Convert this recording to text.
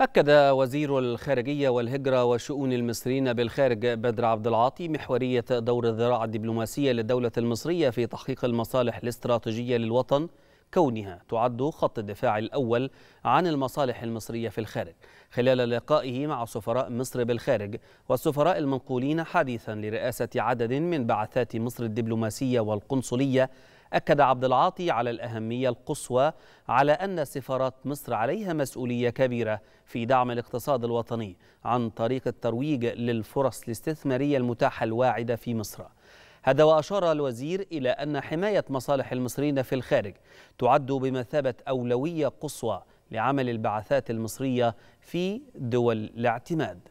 أكد وزير الخارجية والهجرة وشؤون المصريين بالخارج بدر عبد العاطي محورية دور الذراع الدبلوماسية للدولة المصرية في تحقيق المصالح الاستراتيجية للوطن كونها تعد خط الدفاع الأول عن المصالح المصرية في الخارج خلال لقائه مع سفراء مصر بالخارج والسفراء المنقولين حديثا لرئاسة عدد من بعثات مصر الدبلوماسية والقنصلية أكد عبد العاطي على الأهمية القصوى على أن سفارات مصر عليها مسؤولية كبيرة في دعم الاقتصاد الوطني عن طريق الترويج للفرص الاستثمارية المتاحة الواعدة في مصر هذا وأشار الوزير إلى أن حماية مصالح المصريين في الخارج تعد بمثابة أولوية قصوى لعمل البعثات المصرية في دول الاعتماد